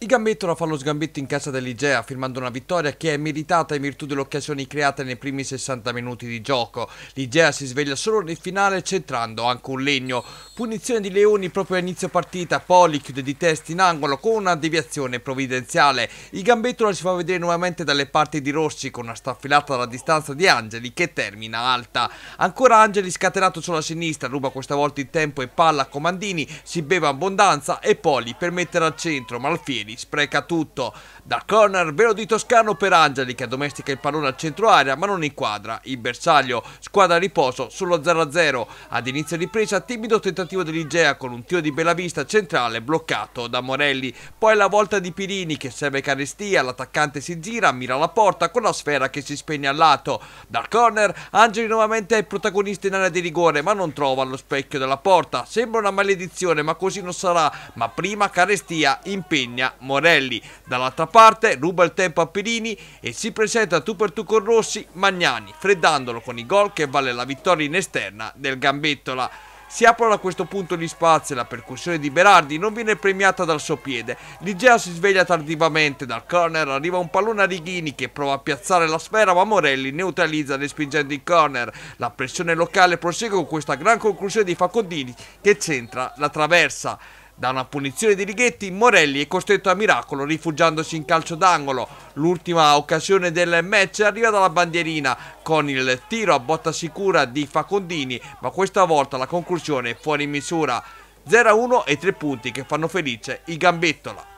I gambettolo fa lo sgambetto in casa dell'Igea firmando una vittoria che è meritata in virtù delle occasioni create nei primi 60 minuti di gioco. L'Igea si sveglia solo nel finale centrando anche un legno. Punizione di Leoni proprio a inizio partita, Poli chiude di testa in angolo con una deviazione provvidenziale. Il gambetto si fa vedere nuovamente dalle parti di Rossi con una staffilata dalla distanza di Angeli che termina alta. Ancora Angeli scatenato sulla sinistra, ruba questa volta il tempo e palla a Comandini, si beve abbondanza e Poli per mettere al centro Malfieri spreca tutto. Da corner velo di Toscano per Angeli che addomestica il pallone al centro area ma non inquadra il bersaglio. Squadra a riposo sullo 0-0. Ad inizio ripresa timido tentativo tentativo dell'Igea con un tiro di Bellavista centrale bloccato da Morelli. Poi la volta di Pirini che serve carestia, l'attaccante si gira, mira la porta con la sfera che si spegne al lato. Dal corner Angeli nuovamente è protagonista in area di rigore ma non trova lo specchio della porta. Sembra una maledizione ma così non sarà, ma prima carestia impegna Morelli. Dall'altra parte ruba il tempo a Pirini e si presenta tu per tu con Rossi Magnani, freddandolo con i gol che vale la vittoria in esterna del Gambettola. Si aprono a questo punto gli spazi e la percussione di Berardi non viene premiata dal suo piede. Ligea si sveglia tardivamente, dal corner arriva un pallone a Righini che prova a piazzare la sfera ma Morelli neutralizza respingendo il corner. La pressione locale prosegue con questa gran conclusione di Facondini che centra la traversa. Da una punizione di Righetti, Morelli è costretto a miracolo rifugiandosi in calcio d'angolo. L'ultima occasione del match arriva dalla bandierina con il tiro a botta sicura di Facondini, ma questa volta la conclusione è fuori misura. 0-1 e 3 punti che fanno felice il Gambettola.